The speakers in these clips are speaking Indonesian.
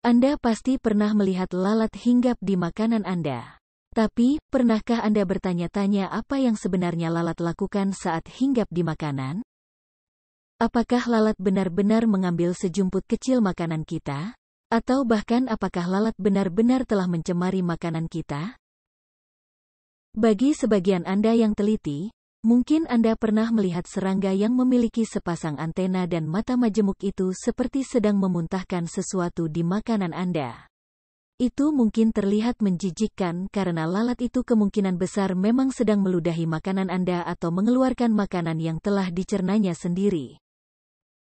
Anda pasti pernah melihat lalat hinggap di makanan Anda. Tapi, pernahkah Anda bertanya-tanya apa yang sebenarnya lalat lakukan saat hinggap di makanan? Apakah lalat benar-benar mengambil sejumput kecil makanan kita? Atau bahkan apakah lalat benar-benar telah mencemari makanan kita? Bagi sebagian Anda yang teliti, Mungkin Anda pernah melihat serangga yang memiliki sepasang antena dan mata majemuk itu seperti sedang memuntahkan sesuatu di makanan Anda. Itu mungkin terlihat menjijikkan karena lalat itu kemungkinan besar memang sedang meludahi makanan Anda atau mengeluarkan makanan yang telah dicernanya sendiri.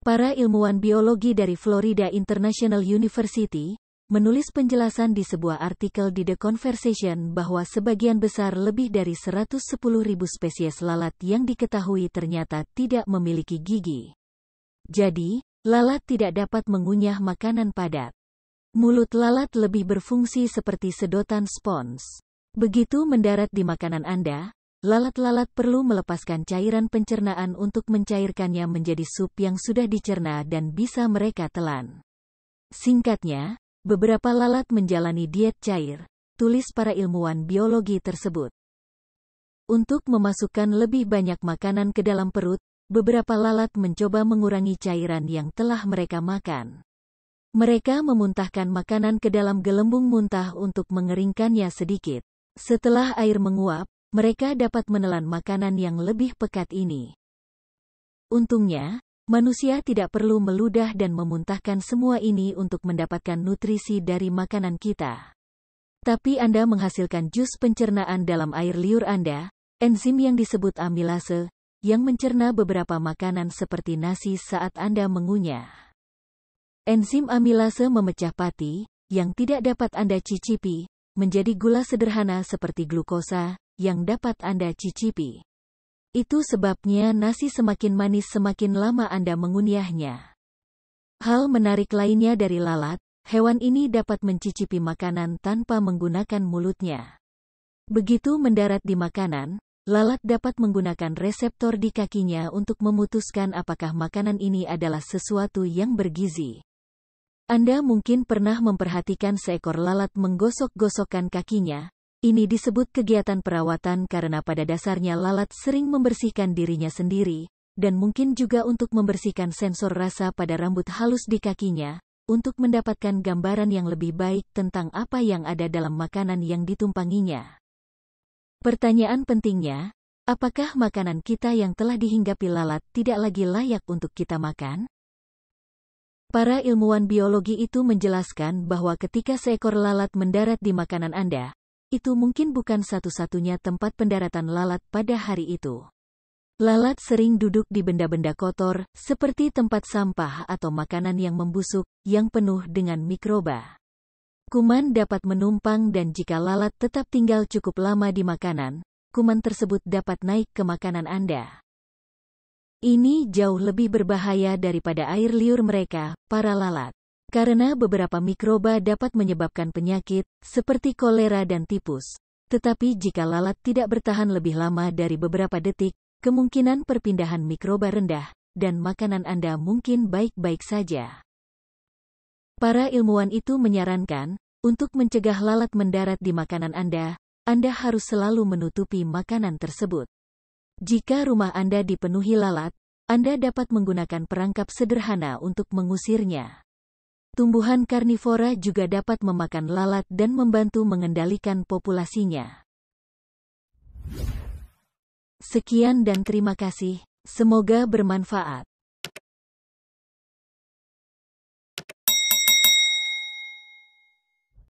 Para ilmuwan biologi dari Florida International University, menulis penjelasan di sebuah artikel di The Conversation bahwa sebagian besar lebih dari 110.000 spesies lalat yang diketahui ternyata tidak memiliki gigi. Jadi, lalat tidak dapat mengunyah makanan padat. Mulut lalat lebih berfungsi seperti sedotan spons. Begitu mendarat di makanan Anda, lalat-lalat perlu melepaskan cairan pencernaan untuk mencairkannya menjadi sup yang sudah dicerna dan bisa mereka telan. Singkatnya, Beberapa lalat menjalani diet cair, tulis para ilmuwan biologi tersebut. Untuk memasukkan lebih banyak makanan ke dalam perut, beberapa lalat mencoba mengurangi cairan yang telah mereka makan. Mereka memuntahkan makanan ke dalam gelembung muntah untuk mengeringkannya sedikit. Setelah air menguap, mereka dapat menelan makanan yang lebih pekat ini. Untungnya, Manusia tidak perlu meludah dan memuntahkan semua ini untuk mendapatkan nutrisi dari makanan kita. Tapi Anda menghasilkan jus pencernaan dalam air liur Anda, enzim yang disebut amilase, yang mencerna beberapa makanan seperti nasi saat Anda mengunyah. Enzim amilase memecah pati, yang tidak dapat Anda cicipi, menjadi gula sederhana seperti glukosa, yang dapat Anda cicipi. Itu sebabnya nasi semakin manis semakin lama Anda mengunyahnya. Hal menarik lainnya dari lalat, hewan ini dapat mencicipi makanan tanpa menggunakan mulutnya. Begitu mendarat di makanan, lalat dapat menggunakan reseptor di kakinya untuk memutuskan apakah makanan ini adalah sesuatu yang bergizi. Anda mungkin pernah memperhatikan seekor lalat menggosok-gosokkan kakinya, ini disebut kegiatan perawatan karena pada dasarnya lalat sering membersihkan dirinya sendiri, dan mungkin juga untuk membersihkan sensor rasa pada rambut halus di kakinya, untuk mendapatkan gambaran yang lebih baik tentang apa yang ada dalam makanan yang ditumpanginya. Pertanyaan pentingnya, apakah makanan kita yang telah dihinggapi lalat tidak lagi layak untuk kita makan? Para ilmuwan biologi itu menjelaskan bahwa ketika seekor lalat mendarat di makanan Anda, itu mungkin bukan satu-satunya tempat pendaratan lalat pada hari itu. Lalat sering duduk di benda-benda kotor, seperti tempat sampah atau makanan yang membusuk, yang penuh dengan mikroba. Kuman dapat menumpang dan jika lalat tetap tinggal cukup lama di makanan, kuman tersebut dapat naik ke makanan Anda. Ini jauh lebih berbahaya daripada air liur mereka, para lalat. Karena beberapa mikroba dapat menyebabkan penyakit, seperti kolera dan tipus. Tetapi jika lalat tidak bertahan lebih lama dari beberapa detik, kemungkinan perpindahan mikroba rendah, dan makanan Anda mungkin baik-baik saja. Para ilmuwan itu menyarankan, untuk mencegah lalat mendarat di makanan Anda, Anda harus selalu menutupi makanan tersebut. Jika rumah Anda dipenuhi lalat, Anda dapat menggunakan perangkap sederhana untuk mengusirnya. Tumbuhan karnivora juga dapat memakan lalat dan membantu mengendalikan populasinya. Sekian dan terima kasih, semoga bermanfaat.